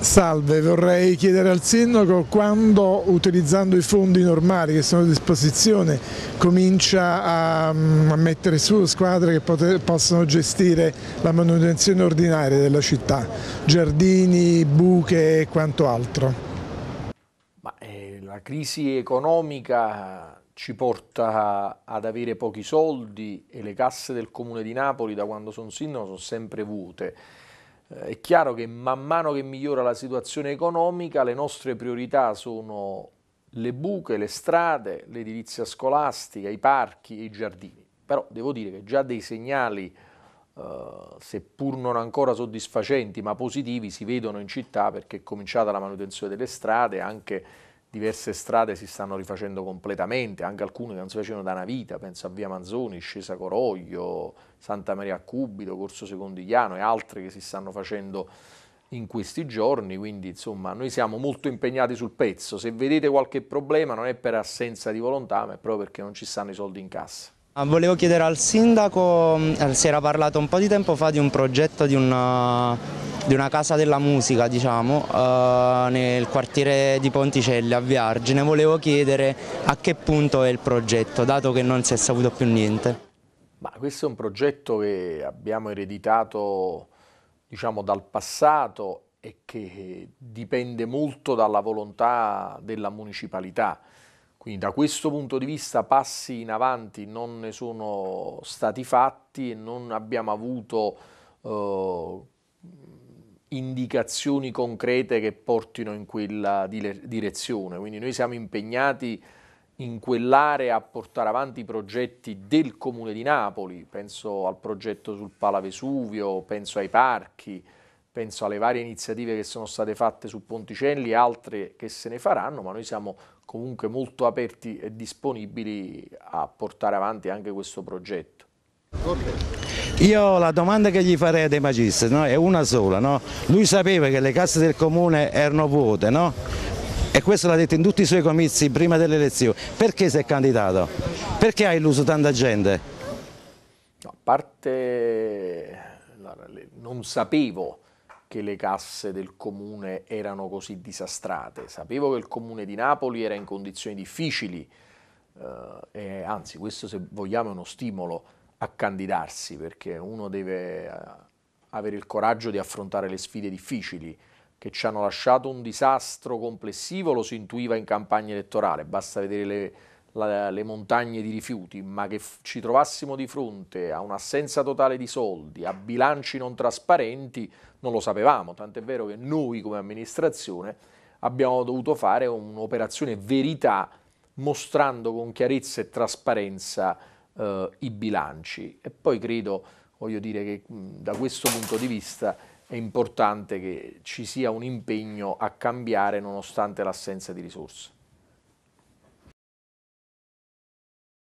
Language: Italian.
Salve, vorrei chiedere al Sindaco quando utilizzando i fondi normali che sono a disposizione comincia a, mm, a mettere su squadre che poter, possono gestire la manutenzione ordinaria della città, giardini, buche e quanto altro. Ma, eh, la crisi economica ci porta ad avere pochi soldi e le casse del Comune di Napoli da quando sono sindaco sono sempre vuote eh, è chiaro che man mano che migliora la situazione economica le nostre priorità sono le buche, le strade, l'edilizia scolastica, i parchi e i giardini. Però devo dire che già dei segnali, eh, seppur non ancora soddisfacenti, ma positivi, si vedono in città perché è cominciata la manutenzione delle strade, anche diverse strade si stanno rifacendo completamente, anche alcune che non si facevano da una vita, penso a Via Manzoni, Scesa Coroglio, Santa Maria a Cubito, Corso Secondigliano e altre che si stanno facendo in questi giorni, quindi insomma noi siamo molto impegnati sul pezzo, se vedete qualche problema non è per assenza di volontà ma è proprio perché non ci stanno i soldi in cassa. Ah, volevo chiedere al sindaco, mm, si era parlato un po' di tempo fa di un progetto di una uh, di una casa della musica diciamo, eh, nel quartiere di Ponticelli a Viargine, volevo chiedere a che punto è il progetto, dato che non si è saputo più niente. Ma questo è un progetto che abbiamo ereditato diciamo, dal passato e che dipende molto dalla volontà della municipalità. Quindi da questo punto di vista passi in avanti non ne sono stati fatti e non abbiamo avuto eh, indicazioni concrete che portino in quella direzione. Quindi noi siamo impegnati in quell'area a portare avanti i progetti del Comune di Napoli, penso al progetto sul Pala Vesuvio, penso ai parchi, penso alle varie iniziative che sono state fatte su Ponticelli e altre che se ne faranno, ma noi siamo comunque molto aperti e disponibili a portare avanti anche questo progetto. Io la domanda che gli farei a De Magistris no? è una sola, no? lui sapeva che le casse del comune erano vuote no? e questo l'ha detto in tutti i suoi comizi prima delle elezioni, perché si è candidato? Perché ha illuso tanta gente? No, a parte non sapevo che le casse del comune erano così disastrate, sapevo che il comune di Napoli era in condizioni difficili, eh, anzi questo se vogliamo è uno stimolo a candidarsi perché uno deve eh, avere il coraggio di affrontare le sfide difficili che ci hanno lasciato un disastro complessivo, lo si intuiva in campagna elettorale, basta vedere le, la, le montagne di rifiuti, ma che ci trovassimo di fronte a un'assenza totale di soldi, a bilanci non trasparenti, non lo sapevamo, tant'è vero che noi come amministrazione abbiamo dovuto fare un'operazione verità mostrando con chiarezza e trasparenza eh, i bilanci. E poi credo, voglio dire che mh, da questo punto di vista è importante che ci sia un impegno a cambiare nonostante l'assenza di risorse.